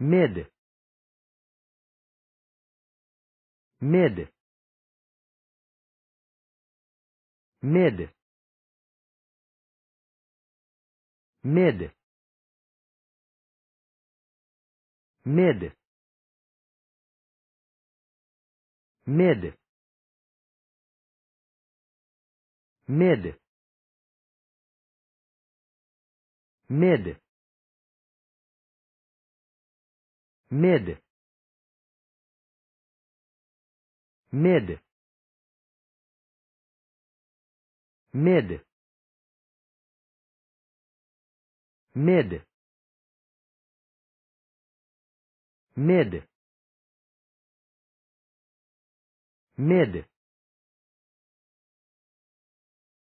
mid mid mid mid mid mid mid mid mid mid mid mid mid mid